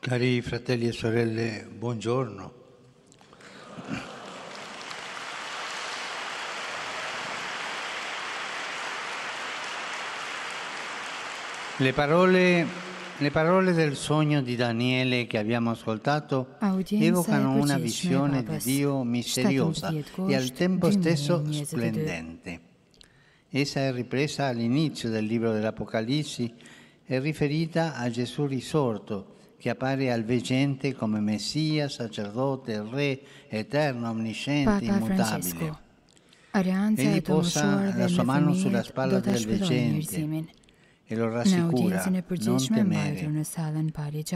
Cari fratelli e sorelle, buongiorno. Le parole, le parole, del sogno di Daniele che abbiamo ascoltato evocano una visione di Dio misteriosa e al tempo stesso splendente. Essa è ripresa all'inizio del libro dell'Apocalisse e riferita a Gesù risorto che appare al vigente come messia, sacerdote, re, eterno, onnisciente, immutabile. E li posa e lo somano sulla spalla del vigente e lo rassicura, non temere.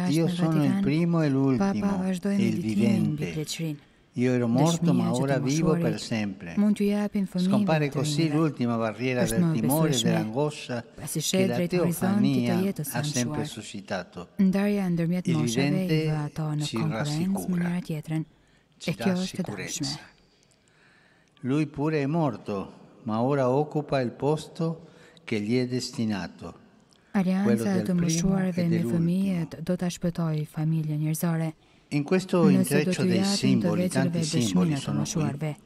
Dio è il primo e l'ultimo, il vivente e vecchio rin. Io ero morto, ma ora vivo per sempre. Scompare così l'ultima barriera del timore e dell'angoscia che la teofania ha sempre suscitato. Il vivente ci rassicura, ci dà sicurezza. Lui pure è morto, ma ora occupa il posto che gli è destinato. Arianza të mbushuarve me fëmijet do të ashpëtoj familje njërzore. In questo intreccio dei simboli, tanti simboli sono qui,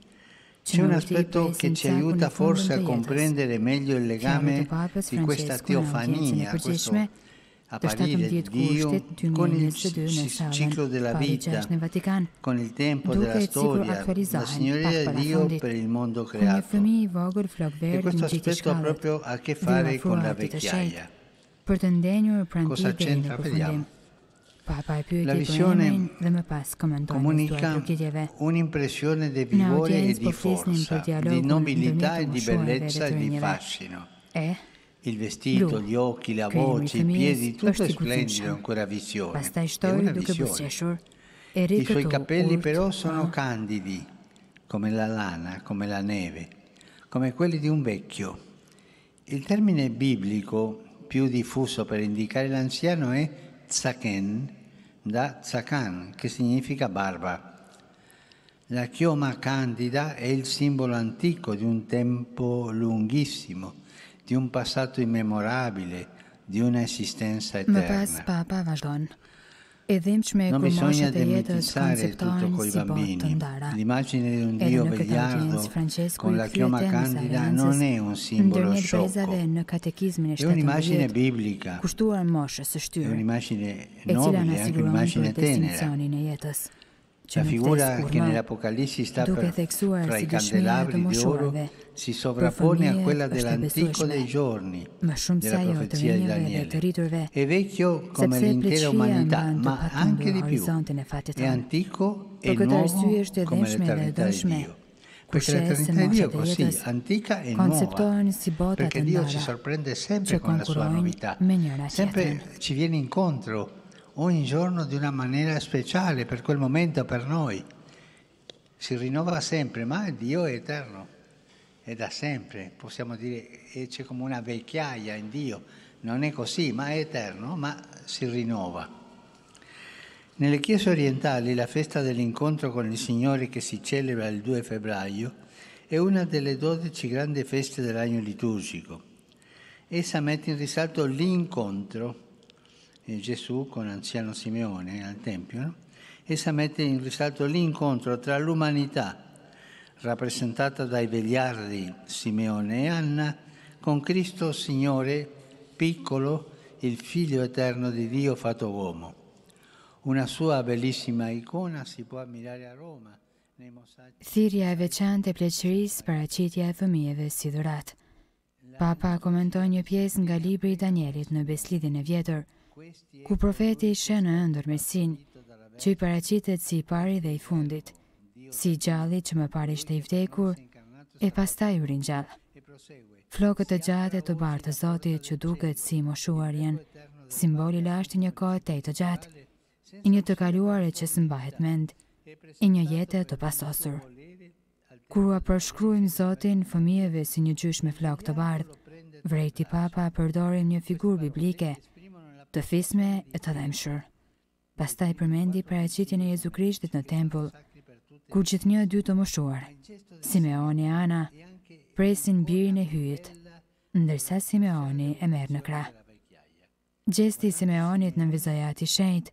c'è un aspetto che ci aiuta forse a comprendere meglio il legame di questa teofania, questo apparire di Dio con il ciclo della vita, con il tempo della storia, la signoria di Dio per il mondo creato. E questo aspetto ha proprio a che fare con la vecchiaia. Cosa c'entra? Vediamo la visione comunica un'impressione di vigore e di forza, di nobiltà e di bellezza e di fascino. Eh? Il vestito, gli occhi, la voce, i piedi, tutto è splendido in quella visione. È una visione. I suoi capelli però sono candidi, come la lana, come la neve, come quelli di un vecchio. Il termine biblico più diffuso per indicare l'anziano è zaken, da Zakan, che significa barba. La chioma candida è il simbolo antico di un tempo lunghissimo, di un passato immemorabile, di un'esistenza eterna. e dhimqme e kumoshe të jetës konceptorin si botë të ndara. L'immagine di un dio vegliardo con la chioma candida non è un simbolo sciocco. È un'immagine biblica. Kushtuar moshës së shtyrë. È un'immagine nobile, è un'immagine tenera. La figura che nell'Apocalisse sta per tra i candelabri di oro si sovrappone a quella dell'antico dei giorni della profezia di Daniele. È vecchio come l'intera umanità, ma anche di più. È antico e nuovo come l'eternità di Dio. Perché l'eternità di Dio è così, antica e nuova, perché Dio ci sorprende sempre con la sua novità, sempre ci viene incontro ogni giorno di una maniera speciale per quel momento, per noi. Si rinnova sempre, ma Dio è eterno è da sempre, possiamo dire, c'è come una vecchiaia in Dio, non è così, ma è eterno, ma si rinnova. Nelle chiese orientali la festa dell'incontro con il Signore che si celebra il 2 febbraio è una delle dodici grandi feste dell'anno liturgico. Essa mette in risalto l'incontro di eh, Gesù con l'anziano Simeone al Tempio, no? essa mette in risalto l'incontro tra l'umanità rappresentata dai vegliardi Simeone e Anna, con Cristo Signore, piccolo, il figlio eterno di Dio fatto uomo. Una sua bellissima icona si può ammirare a Roma. Thirja e veçante e pleqëris për aqitja e fëmijeve si dhurat. Papa komentoj një pjesë nga libri Danielit në beslidin e vjetër, ku profeti shënë ëndër mesin, që i paracitet si pari dhe i fundit, si gjalli që më pare ishte i vdekur, e pastaj u rinjallë. Flokët të e të bartë të zotit që duket si moshuarjen, simboli lashti një kohë të i të gjatë, i një të kaluare që së mbahet mend, i një jetë të pasosur. Kurua përshkrujmë zotin fëmijeve si një gjysh me flokë të bardhë, vrejti papa përdorim një figur biblike, të fisme e të dhemshur. Pastaj përmendi për e e Jezu Krishtit në tempull, ku gjithë një e dy të moshuar. Simeoni e Ana presin birin e hyjit, ndërsa Simeoni e merë në kra. Gjesti Simeonit në vizajati shenjt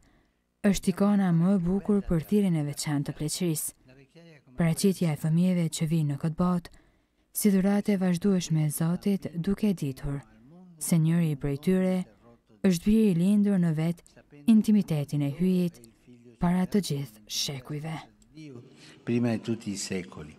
është ikona më bukur për thirin e veçan të pleqëris. Paracitja e fëmijeve që vinë në këtë botë, si dhurate vazhduesh me Zotit duke ditur, se njëri i brejtyre është biri i lindur në vetë intimitetin e hyjit para të gjithë shekujve prima di tutti i secoli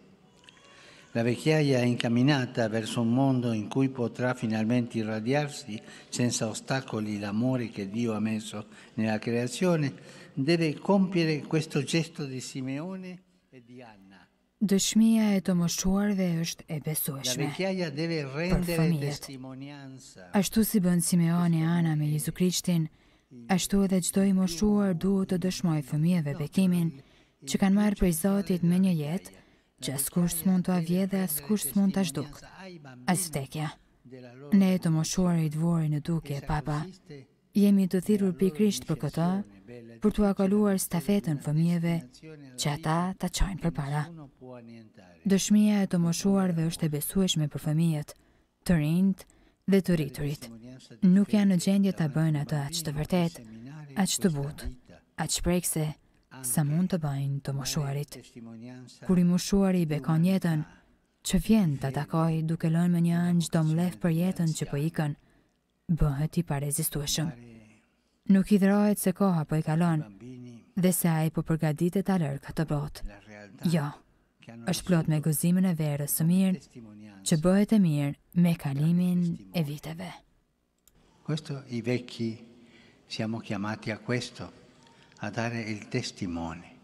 la vecchiaia è encaminata verso un mondo in cui potrà finalmente irradiarsi senza ostacoli l'amore che Dio ha messo nella creazione deve compiere questo gesto di Simeone e di Anna. Dëshmia e të mshuarve është e besueshme. La vecchiaia deve rendere testimonianza. Ashtu si bën Simeone e Anna me Jezu Krishtin, ashtu edhe çdo i mshuar duhet të dëshmoj fëmijëve bekimin që kanë marë prej Zotit me një jetë, që askur së mund të avje dhe askur së mund të ashtuk. Asë Ne e të moshuar i dvori në duke, papa. Jemi të thirur pikrisht për këto, për të akaluar stafetën fëmijeve, që ata të qajnë për para. Dëshmija e të moshuar dhe është e besueshme për fëmijet, të rindë dhe të rriturit. Nuk janë në gjendje të bëjnë atë që të vërtet, atë që të butë, atë që prekse, sa mund të bëjnë të moshuarit. Kuri moshuari i bekon jetën, që vjen të atakoj duke lënë me një anë gjdo mlef për jetën që për po ikën, bëhet i parezistueshëm. Nuk i dhrojt se koha për po i kalon dhe se a i për po përgadit e talër këtë botë. Jo, është plot me gëzimin e verës së mirë që bëhet e mirë me kalimin e viteve. Questo i vecchi siamo chiamati a questo a dare il testimone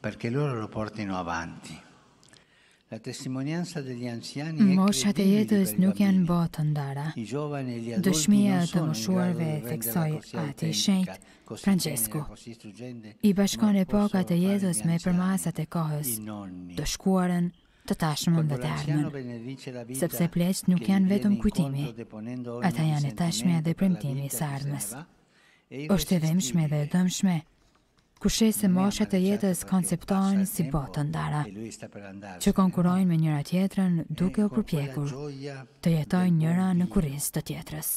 perché loro lo portino avanti. La testimonianza degli anziani è e jetës nuk janë botën dara. I giovani e gli adulti Dëshmia e të moshuarve theksoi atë shenjt Francesco. I bashkon poka të jetës me përmasat e kohës. Të shkuarën, të tashmën dhe të ardhmen, sepse pleqët nuk janë vetëm kujtimi, ata janë e tashmja dhe premtimi së armës është e dhemshme dhe e dëmshme, kushe se moshat e jetës konceptojnë si botë ndara, që konkurojnë me njëra tjetërën duke o përpjekur të jetojnë njëra në kuris të tjetërës.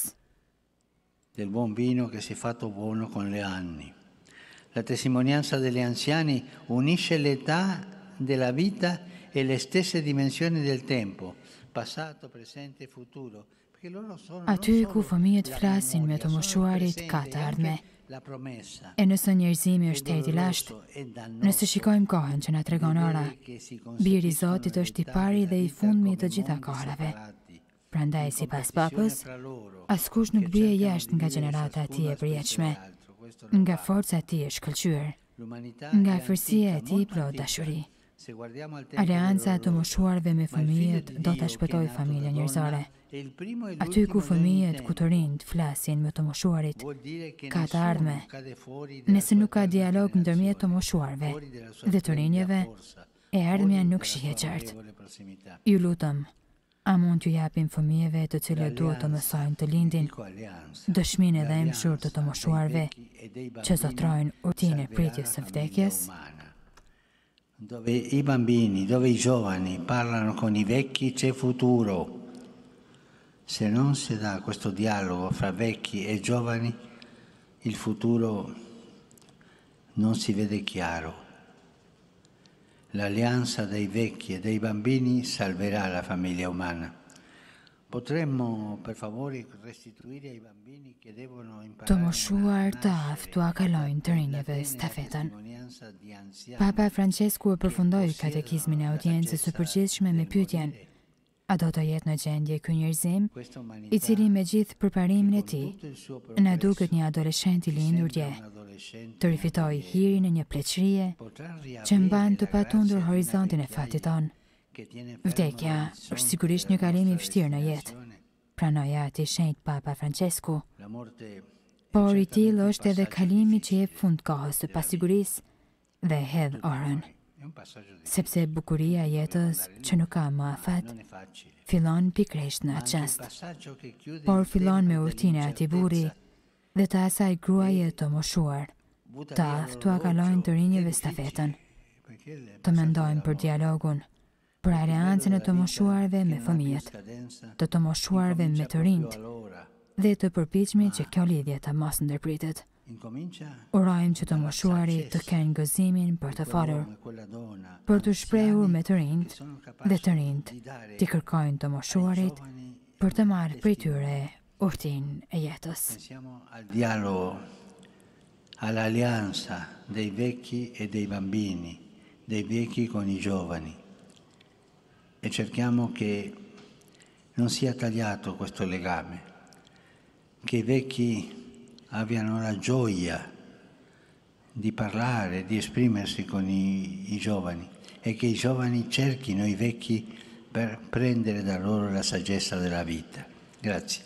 Del buon vino che si è fatto buono le anni. La testimonianza degli anziani unisce l'età della vita e le stesse dimensioni del tempo, passato, presente e futuro, Aty ku fëmijët flasin me të moshuarit ka të ardhme. E nësë njërzimi është të edilasht, nësë shikojmë kohën që nga tregon ora, birë Zotit është i pari dhe i fundmi të gjitha kohërave. Prandaj si pas papës, askush nuk bje jashtë nga generata ati e përjeqme, nga forca ati e shkëllqyër, nga fërsia ati i plot dashurit. Alianca të moshuarve me fëmijët do të shpëtoj familje njërzore. Aty ku fëmijët ku të rindë flasin me të moshuarit, ka të ardhme, nëse nuk ka dialog në dërmje të moshuarve dhe të rinjëve e ardhmja nuk shihe qartë. Ju lutëm, a mund të japim fëmijëve të cilë duhet të mësojnë të lindin, dëshmine dhe emshur të të moshuarve që zotrojnë urtin e pritjes së vdekjes? dove i bambini, dove i giovani parlano con i vecchi c'è futuro. Se non si dà questo dialogo fra vecchi e giovani, il futuro non si vede chiaro. L'alleanza dei vecchi e dei bambini salverà la famiglia umana. Potremmo per favore restituire ai bambini che devono imparare. Të moshuar të aftua kalojnë të rinjeve stafetën. Papa Francesku e përfundoi katekizmin e audiencës së përgjithshme me pyetjen: A do të jetë në gjendje ky njerëzim i cili me gjithë përparimin e tij na duket një adoleshent i lindur dje? Të rifitoj hirin në një pleqërie që mban të patundur horizontin e fatit tonë Vdekja është sigurisht një kalimi i vështirë në jetë, Pranoja në shenjt Papa Francesku, por i tilë është edhe kalimi që je fund kohës të pasiguris dhe hedhë orën. Sepse bukuria jetës që nuk ka më afat, filon pikresht në atë qast, por filon me urtine ati buri dhe ta asaj grua jetë të moshuar, ta aftu akalojnë të rinjëve stafetën, të mendojnë për dialogun, për aleancën e të moshuarve me fëmijët, të të moshuarve me të rinjt dhe të përpichmi që kjo lidhje të mos ndërpritet. Urojmë që të moshuari të kenë gëzimin për të falur, për të shprehur me të rinjt dhe të rinjt të kërkojnë të moshuarit për të marrë prej tyre urtin e jetës. Pensiamo al dei vecchi e dei bambini, dei vecchi con i giovani. e cerchiamo che non sia tagliato questo legame, che i vecchi abbiano la gioia di parlare, di esprimersi con i, i giovani e che i giovani cerchino i vecchi per prendere da loro la saggezza della vita. Grazie.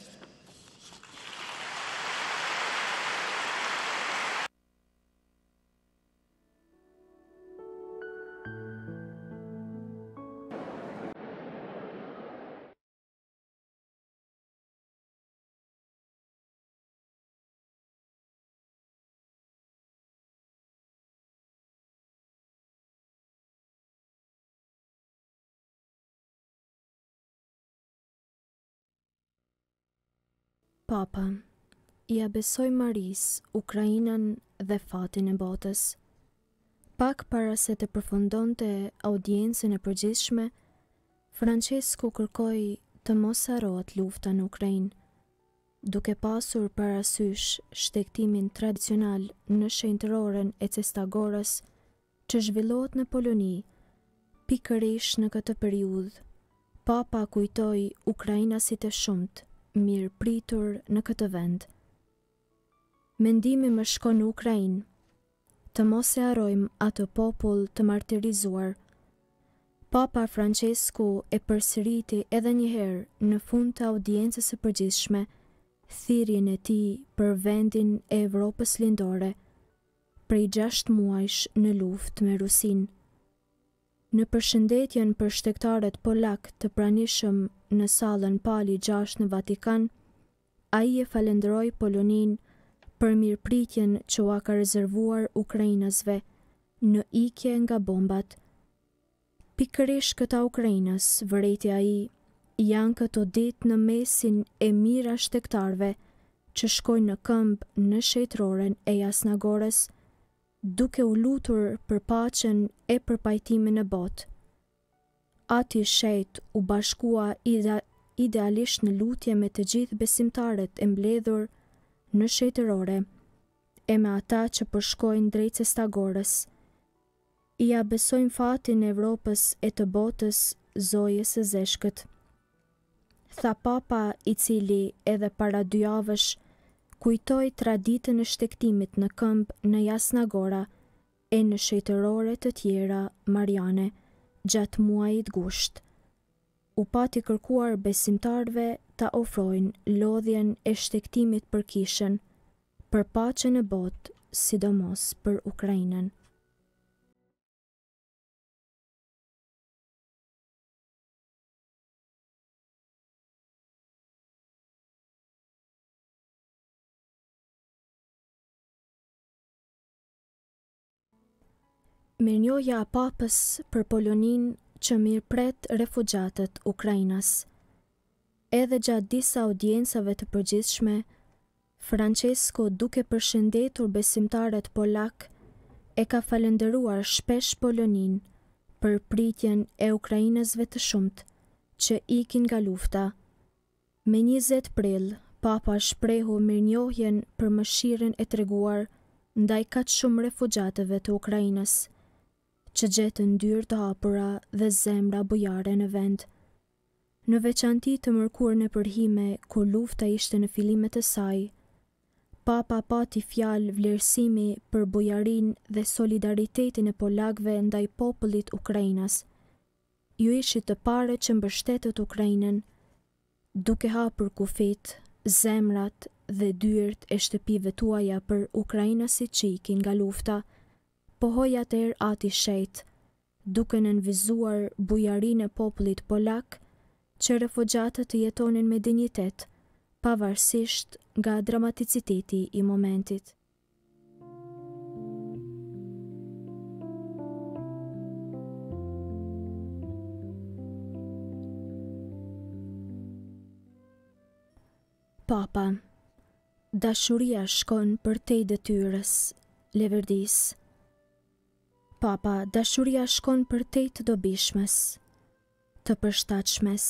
Papa, i ja besoj Maris, Ukrajinën dhe fatin e botës. Pak para se të përfundon të audiencën e përgjithshme, Francesku kërkoj të mos arot lufta në Ukrajinë, duke pasur parasysh shtektimin tradicional në shenjtërorën e cestagorës që zhvillohet në Poloni, pikërish në këtë periudhë, papa kujtoj Ukrajina si të shumtë, mirë pritur në këtë vend. Mendimi më shkon në Ukrajin, të mos e arojmë atë popull të martirizuar. Papa Francesku e përsëriti edhe njëherë në fund të audiencës e përgjithshme, thirjen e ti për vendin e Evropës lindore, prej gjasht muajsh në luft me Rusinë. Në përshëndetjen për shtektarët polak të pranishëm në salën pali 6 në Vatikan, a i e falendroj Polonin për mirëpritjen që a ka rezervuar Ukrajinësve në ikje nga bombat. Pikërish këta Ukrajinës, vëreti a i, janë këto dit në mesin e mira shtektarve që shkojnë në këmbë në shetroren e jasnagores duke u lutur për pacën e për pajtimin e botë. Ati shejt u bashkua idealisht në lutje me të gjithë besimtarët e mbledhur në shetërore e me ata që përshkojnë drejtës e stagorës. I besojnë fatin e Evropës e të botës zojës e zeshkët. Tha papa i cili edhe para dyavësh nështë kujtoj traditën e shtektimit në këmb në Jasnagora e në shëjtërore të tjera Marjane, gjatë muajit gusht. U pati kërkuar besimtarve ta ofrojnë lodhjen e shtektimit për kishën, për pache në botë, sidomos për Ukrajinën. mirënjohja e papës për Polonin që mirë pret refugjatët Ukrajinas. Edhe gjatë disa audiencave të përgjithshme, Francesco duke përshëndetur besimtarët Polak e ka falenderuar shpesh Polonin për pritjen e Ukrajinasve të shumët që ikin nga lufta. Me 20 prill, papa shprehu mirënjohjen për mëshiren e treguar ndaj katë shumë refugjatëve të Ukrajinas që gjetë në dyrë të hapura dhe zemra bojare në vend. Në veçanti të mërkur në përhime, kur lufta ishte në filimet e saj, papa pati fjalë vlerësimi për bujarin dhe solidaritetin e polakve ndaj popullit Ukrajnas. Ju ishi të pare që mbështetët Ukrajinën, duke hapur kufit, zemrat dhe dyrët e shtëpive tuaja për Ukrajinasit që i kin nga lufta, pohoja të erë ati shejt, duke në nënvizuar bujarin e popullit polak, që refogjatët të jetonin me dignitet, pavarësisht nga dramaticiteti i momentit. Papa, dashuria shkon për te i dëtyrës, leverdisë. Papa, dashuria shkon për te të dobishmes, të përshtachmes,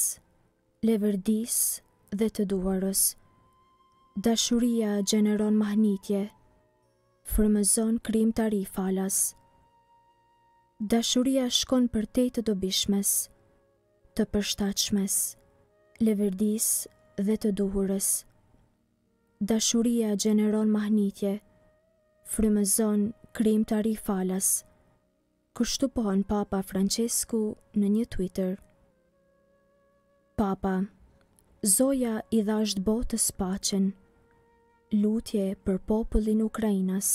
leverdis dhe të duarës. Dashuria gjeneron mahnitje, fërmëzon krim të falas. Dashuria shkon për te të dobishmes, të përshtachmes, leverdis dhe të duhurës. Dashuria gjeneron mahnitje, frymëzon krim të falas kushtupohen Papa Francesku në një Twitter. Papa, zoja i dhasht botës pacen, lutje për popullin Ukrajinas.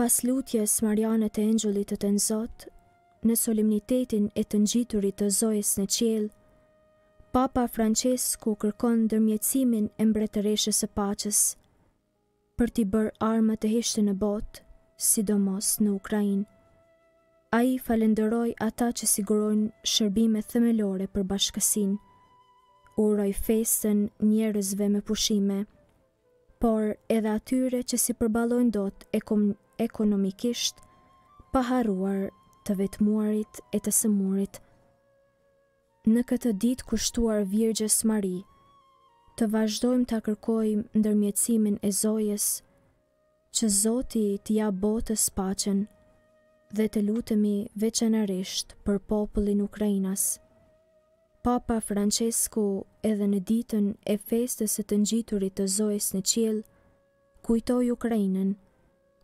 Pas lutjes Marianet e Engjullit të të nëzot, në solimnitetin e të ngjiturit të zojës në qjelë, Papa Francesku kërkon dërmjecimin e mbretëreshës së paches për t'i bërë armët të heshtë në botë, sidomos në Ukrajinë. A i falenderoj ata që sigurojnë shërbime themelore për bashkësin, uroj festën njerëzve me pushime, por edhe atyre që si përbalojnë dot ekonomikisht, paharuar të vetmuarit e të sëmurit. Në këtë ditë kushtuar Virgjës Mari, të vazhdojmë të kërkojmë ndërmjecimin e zojes, që Zoti ja botës pachen dhe të lutemi veçanërisht për popullin Ukrainas. Papa Francesku edhe në ditën e festës së të ngjiturit të Zojës në qiell, kujtoi Ukrainën,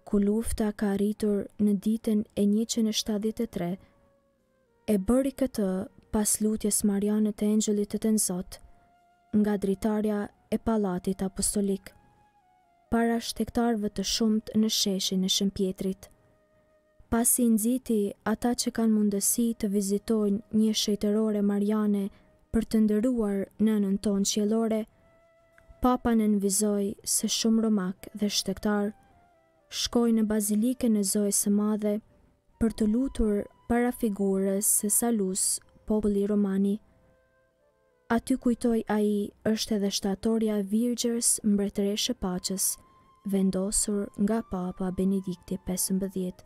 ku lufta ka arritur në ditën e 173. E bëri këtë pas lutjes Marianë të Engjëllit të Tenzot, nga dritarja e Palatit Apostolik, para shtektarve të shumët në sheshin e Shëmpjetrit pasi nëziti ata që kanë mundësi të vizitojnë një shëjtërore Marjane për të ndëruar në nën tonë qjelore, papa në nënvizoj se shumë romak dhe shtektar shkoj në bazilike në zoj së madhe për të lutur para figurës se salus populli romani. Aty kujtoj a i është edhe shtatorja virgjërs mbretëreshe paches, vendosur nga papa Benedikti 15.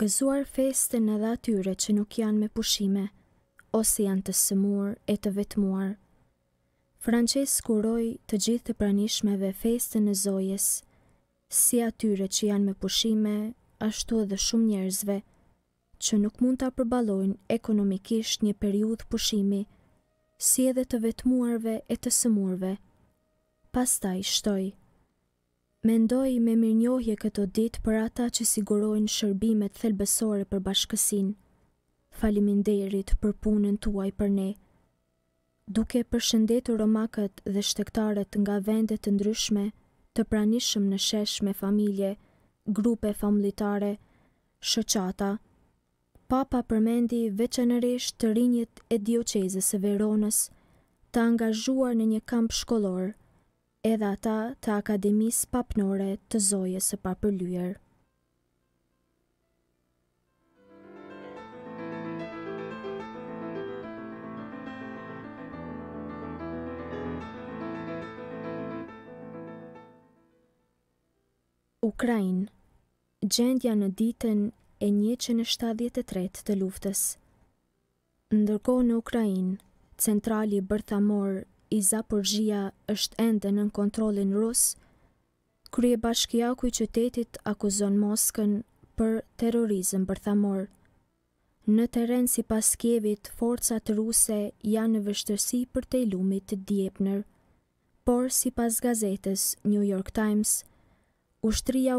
gëzuar feste në dhe atyre që nuk janë me pushime, ose janë të sëmur e të vetmuar. Frances kuroj të gjithë të pranishmeve feste në zojes, si atyre që janë me pushime, ashtu edhe shumë njerëzve, që nuk mund të apërbalojnë ekonomikisht një periud pushimi, si edhe të vetmuarve e të sëmurve. Pastaj shtoj, Mendoj me mirënjohje këto ditë për ata që sigurojnë shërbimet thelbësore për bashkësin. derit për punën tuaj për ne. Duke përshëndetur romakët dhe shtektarët nga vendet të ndryshme, të pranishëm në shesh me familje, grupe familitare, shëqata, papa përmendi veçanërisht të rinjët e dioqezës e Veronës të angazhuar në një kamp shkolorë, edhe ata të akademis papnore të zoje së papërlyër. Ukrajin Gjendja në ditën e 173 të luftës Ndërko në Ukrajin, centrali bërthamor i Zaporzhia është ende nën kontrollin rus, krye ku i qytetit akuzon Moskën për terrorizëm bërthamor. Në teren si pas Kjevit, forcat ruse janë në vështërsi për te lumit të djepnër, por si pas gazetes New York Times, ushtria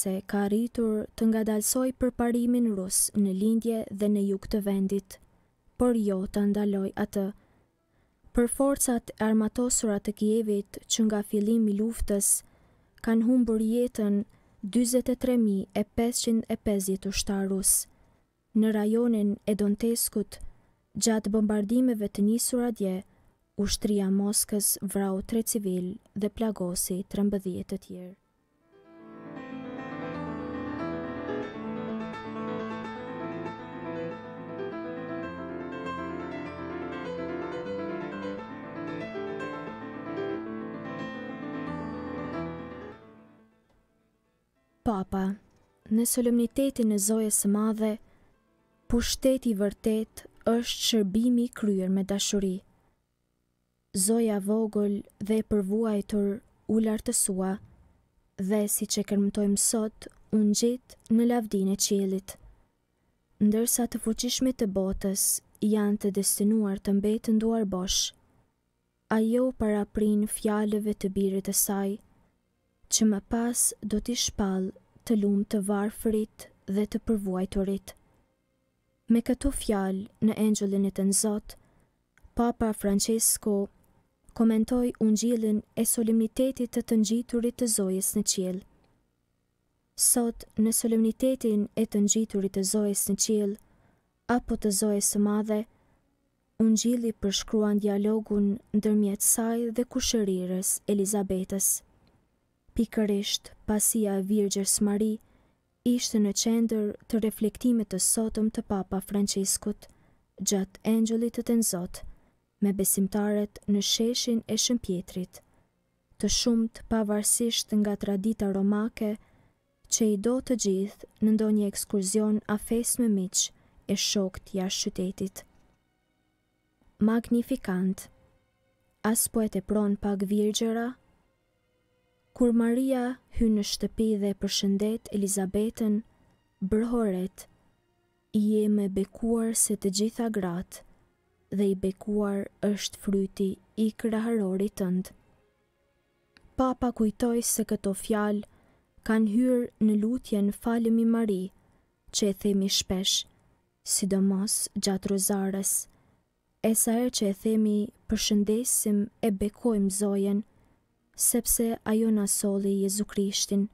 se ka arritur të nga dalsoj për parimin rus në lindje dhe në juk të vendit, por jo të ndaloj atë për forcat armatosura të Kievit që nga fillimi luftës kanë humbur jetën 23.550 ushtarus në rajonin e Donteskut gjatë bombardimeve të një dje ushtria Moskës vrau 3 civil dhe plagosi 13 të tjerë. papa, në solemnitetin e zojës së madhe, pushteti vërtet është shërbimi kryer me dashuri. Zoja vogël dhe e përvuajtur u lartësua dhe si që kërmëtojmë sot, unë gjitë në lavdin e qilit. Ndërsa të fuqishme të botës janë të destinuar të mbetë nduar bosh, ajo para prinë fjallëve të birit e saj, që më pas do t'i shpalë të lumë të varfrit dhe të përvuajturit. Me këto fjalë në Engjëllin e të nëzot, Papa Francesco komentoj ungjilin e solemnitetit të të ngjiturit të zojës në qilë. Sot në solemnitetin e të ngjiturit të zojës në qilë, apo të zojës së madhe, ungjili përshkruan dialogun në dërmjet saj dhe kushërirës Elizabetës. Pikërisht, pasia e Virgjës Mari ishte në qendër të reflektimit të sotëm të Papa Franciskut, gjatë Angelit të Tenzot, me besimtarët në sheshin e Shëmpjetrit, të shumët pavarësisht nga tradita romake, që i do të gjithë në ndonjë ekskurzion a fes me miq e shokt jashtë qytetit. Magnifikant As po e të pronë pak virgjera, Kur Maria hynë në shtëpi dhe përshëndet Elizabetën, bërhoret, i e me bekuar se të gjitha gratë dhe i bekuar është fryti i kraharorit tëndë. Papa kujtoj se këto fjalë kanë hyrë në lutjen falemi Mari, që e themi shpesh, sidomos gjatë rozares, e sa e që e themi përshëndesim e bekojmë zojenë, sepse ajo në soli Jezu Krishtin.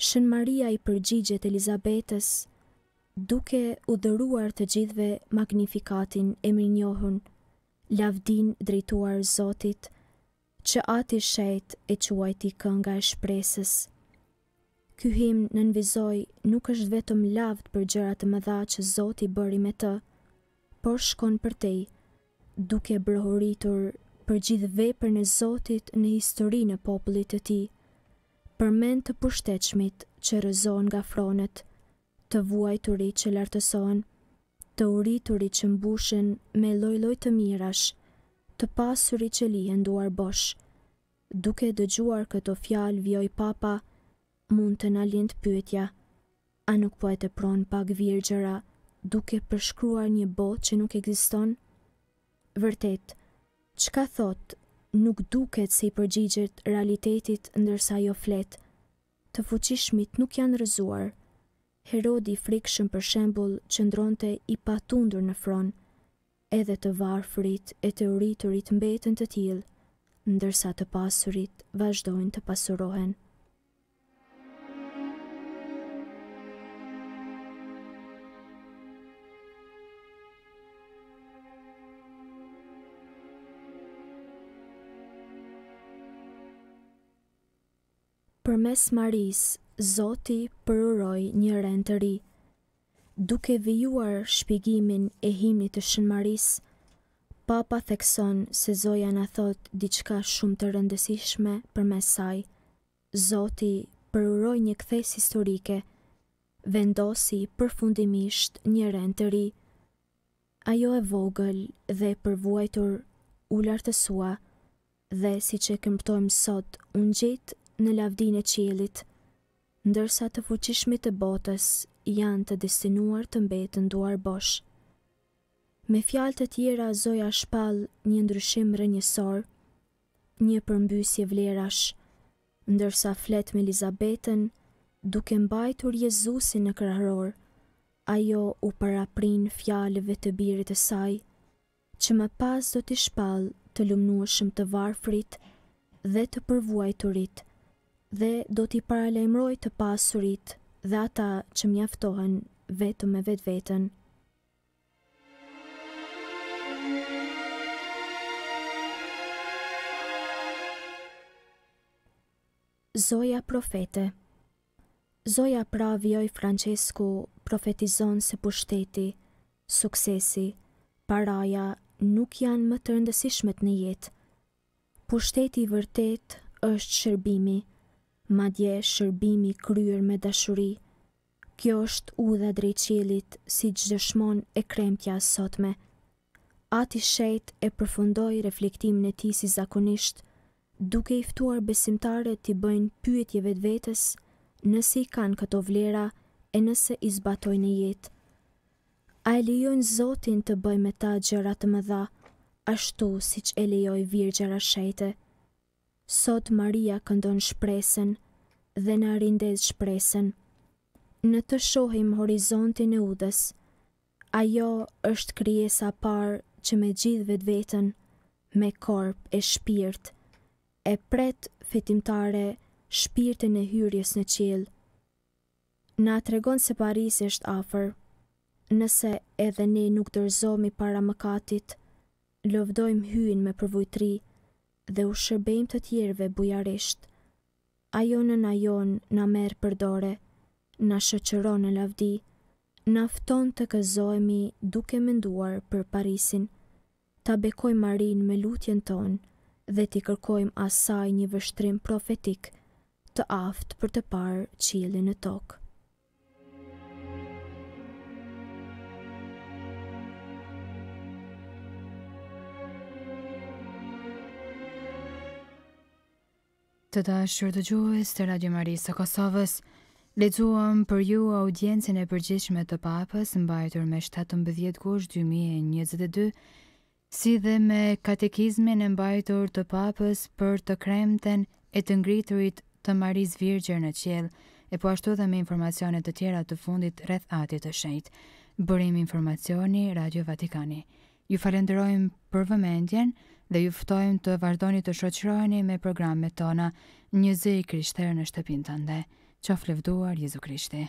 Shën Maria i përgjigjet Elizabetës, duke u dëruar të gjithve magnifikatin e minjohun, lavdin drejtuar Zotit, që ati shejt e quajti kënga e shpresës. Ky him në nënvizoj nuk është vetëm lavd për gjërat të mëdha që Zoti bëri me të, por shkon për tej, duke brëhoritur për gjithë vepër në Zotit në histori në popullit të ti, për men të pushtechmit që rëzon nga fronet, të vuaj të ri që lartëson, të uri të ri që mbushen me lojloj të mirash, të pasuri që lihen duar bosh. Duke dëgjuar këto fjal vjoj papa, mund të nalin të pyetja, a nuk po e të pron pak virgjera, duke përshkruar një bot që nuk egziston? Vërtetë, Qka thot, nuk duket se i përgjigjet realitetit ndërsa jo flet, të fuqishmit nuk janë rëzuar. Herodi frikshëm për shembul që ndronte i patundur në fron, edhe të varfrit e të uriturit mbetën të tjilë, ndërsa të pasurit vazhdojnë të pasurohen. mes Maris, Zoti përuroj një rend të ri. Duke vijuar shpigimin e himnit të shën Maris, papa thekson se Zoja në thot diçka shumë të rëndësishme për mesaj. Zoti përuroj një kthes historike, vendosi përfundimisht një rend të ri. Ajo e vogël dhe përvuajtur u lartësua, dhe si që këmptojmë sot unë gjitë në lavdin e qelit, ndërsa të fuqishmit të botës janë të destinuar të mbetë nduar bosh. Me fjalë të tjera zoja shpal një ndryshim rënjësor, një përmbysje vlerash, ndërsa flet me Elizabetën, duke mbajtur Jezusin në kërëror, ajo u paraprin fjalëve të birit të saj, që më pas do t'i shpal të lumnuashëm të varfrit dhe të përvuajturit, të dhe do t'i paralajmëroj të pasurit dhe ata që mjaftohen vetëm me vetë vetën. Zoja profete Zoja pra vjoj Francesku profetizon se pushteti, suksesi, paraja nuk janë më të rëndësishmet në jetë. Pushteti i vërtet është shërbimi, madje shërbimi kryer me dashuri. Kjo është udha drejt qelit, si që dëshmon e kremtja sotme. Ati shejt e përfundoj reflektim në ti si zakonisht, duke i ftuar besimtare t'i bëjnë pyetje vetë vetës, nëse i kanë këto vlera e nëse i zbatoj në jetë. A e lejojnë zotin të bëj me ta gjëra të më dha, ashtu si që e lejoj virgjera shejte. shejte sot Maria këndon shpresën dhe në rindez shpresën. Në të shohim horizontin e udës, ajo është kryesa parë që me gjithë vetë vetën, me korp e shpirt, e pret fitimtare shpirtin e hyrjes në qilë. Na tregon se Paris është shtë afer, nëse edhe ne nuk dërzomi para mëkatit, lovdojmë hyin me përvojtri, dhe u shërbejmë të tjerve bujarisht. Ajo në najon në merë përdore, në shëqëron në lavdi, në afton të këzojmi duke menduar për Parisin, ta bekoj marin me lutjen ton dhe ti kërkojmë asaj një vështrim profetik të aftë për të parë qilin e tokë. të dashur të të Radio Marisë të Kosovës, lecuam për ju audiencën e përgjithshme të papës mbajtur me 17 gush 2022, si dhe me katekizmin e mbajtur të papës për të kremten e të ngriturit të Marisë Virgjër në qelë, e po ashtu dhe me informacionet të tjera të fundit rreth atit të shenjt. Bërim informacioni Radio Radio Vatikani. Ju falenderojmë për vëmendjen dhe ju ftojmë të vazhdoni të shoqëroheni me programet tona. Një zë i Krishtër në shtëpinë tënde. Qof lëvduar Jezu Krishti.